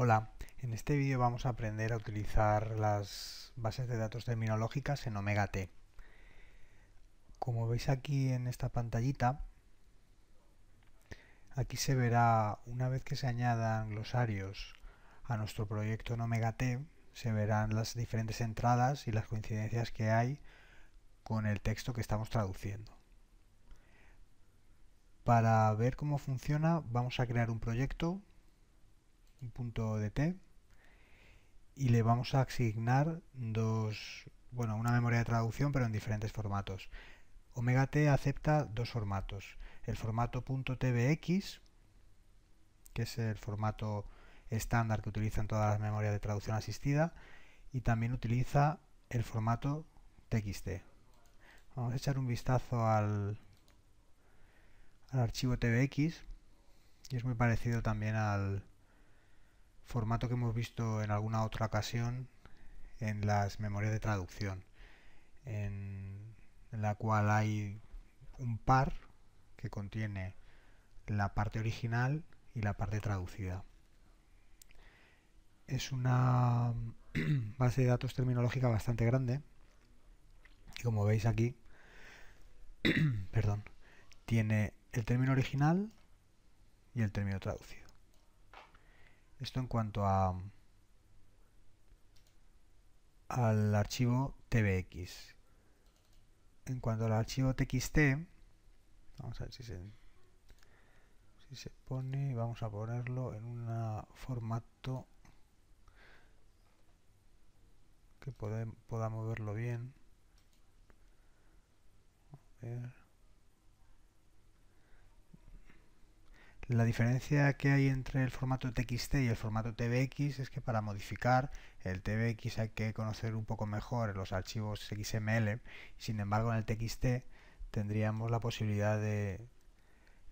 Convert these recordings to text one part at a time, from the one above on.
Hola, en este vídeo vamos a aprender a utilizar las bases de datos terminológicas en Omega T. Como veis aquí en esta pantallita, aquí se verá, una vez que se añadan glosarios a nuestro proyecto en Omega se verán las diferentes entradas y las coincidencias que hay con el texto que estamos traduciendo. Para ver cómo funciona, vamos a crear un proyecto un punto de T y le vamos a asignar dos, bueno, una memoria de traducción pero en diferentes formatos. Omega T acepta dos formatos, el formato .tbx, que es el formato estándar que utilizan todas las memorias de traducción asistida, y también utiliza el formato txt. Vamos a echar un vistazo al, al archivo tbx, y es muy parecido también al, formato que hemos visto en alguna otra ocasión en las memorias de traducción, en, la cual hay un par que contiene la parte original y la parte traducida. Es una base de datos terminológica bastante grande y como veis aquí, perdón, tiene el término original y el término traducido. Esto en cuanto a al archivo tbx. En cuanto al archivo txt, vamos a ver si se, si se pone, vamos a ponerlo en un formato que podamos moverlo bien. La diferencia que hay entre el formato TXT y el formato TBX es que para modificar el TBX hay que conocer un poco mejor los archivos XML, sin embargo en el TXT tendríamos la posibilidad de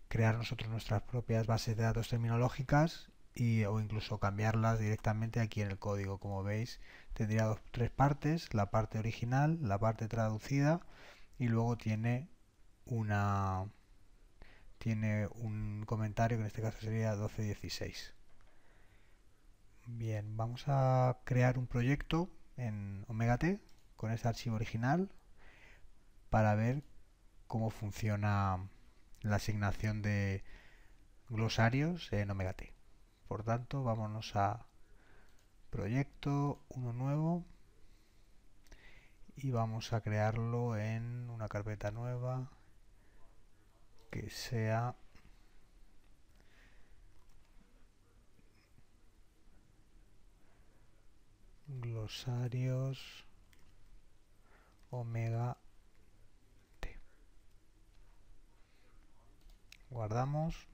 crear nosotros nuestras propias bases de datos terminológicas y, o incluso cambiarlas directamente aquí en el código. Como veis tendría dos, tres partes, la parte original, la parte traducida y luego tiene una tiene un comentario que en este caso sería 1216. Bien, vamos a crear un proyecto en Omega T con este archivo original para ver cómo funciona la asignación de glosarios en Omega T. Por tanto, vámonos a proyecto, uno nuevo y vamos a crearlo en una carpeta nueva que sea glosarios omega t guardamos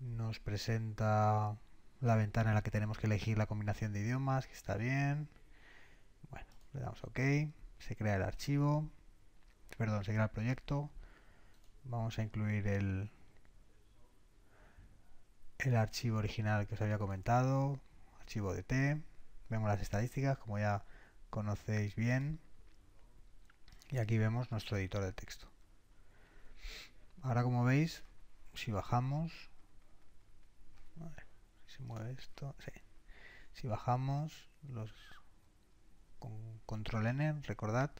nos presenta la ventana en la que tenemos que elegir la combinación de idiomas que está bien bueno le damos ok se crea el archivo perdón se crea el proyecto vamos a incluir el, el archivo original que os había comentado, archivo de T, vemos las estadísticas como ya conocéis bien y aquí vemos nuestro editor de texto. Ahora como veis, si bajamos, si esto, si bajamos los con control N, recordad,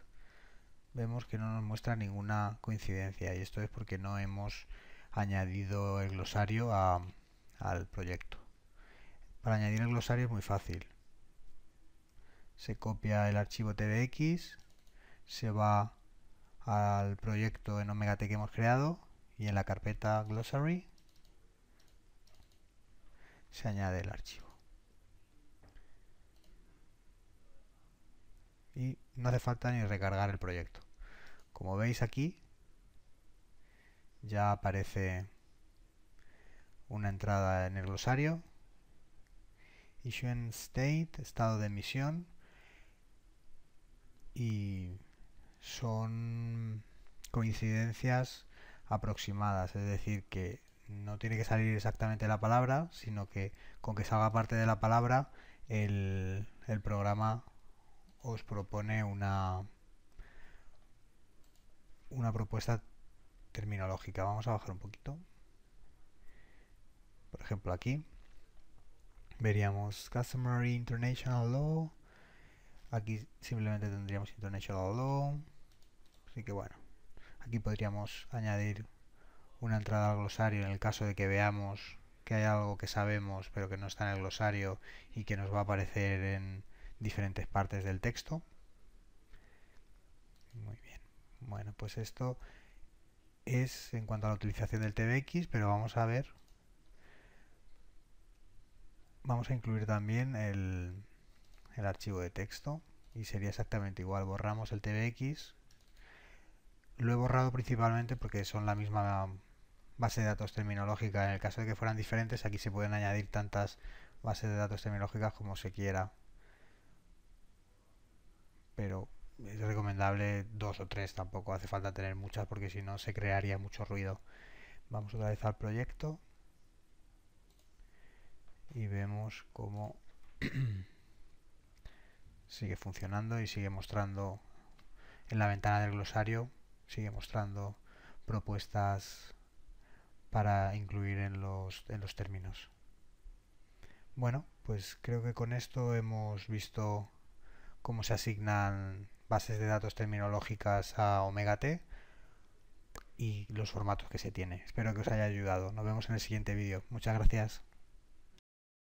vemos que no nos muestra ninguna coincidencia y esto es porque no hemos añadido el glosario al proyecto. Para añadir el glosario es muy fácil. Se copia el archivo tdx, se va al proyecto en T que hemos creado y en la carpeta glossary se añade el archivo. Y no hace falta ni recargar el proyecto. Como veis aquí, ya aparece una entrada en el glosario. Issuance state, estado de emisión. Y son coincidencias aproximadas, es decir, que no tiene que salir exactamente la palabra, sino que con que salga parte de la palabra, el, el programa os propone una, propuesta terminológica. Vamos a bajar un poquito. Por ejemplo, aquí veríamos Customary International Law. Aquí simplemente tendríamos International Law. Así que bueno, aquí podríamos añadir una entrada al glosario en el caso de que veamos que hay algo que sabemos pero que no está en el glosario y que nos va a aparecer en diferentes partes del texto. Muy bien. Bueno, pues esto es en cuanto a la utilización del TBX, pero vamos a ver. Vamos a incluir también el, archivo de texto y sería exactamente igual. Borramos el TBX. Lo he borrado principalmente porque son la misma base de datos terminológica. En el caso de que fueran diferentes, aquí se pueden añadir tantas bases de datos terminológicas como se quiera. Pero es recomendable dos o tres, tampoco hace falta tener muchas porque si no se crearía mucho ruido. Vamos otra vez al proyecto y vemos cómo sigue funcionando y sigue mostrando en la ventana del glosario, sigue mostrando propuestas para incluir en los, en los términos. Bueno, pues creo que con esto hemos visto cómo se asignan bases de datos terminológicas a Omega T y los formatos que se tiene. Espero que os haya ayudado. Nos vemos en el siguiente vídeo. Muchas gracias.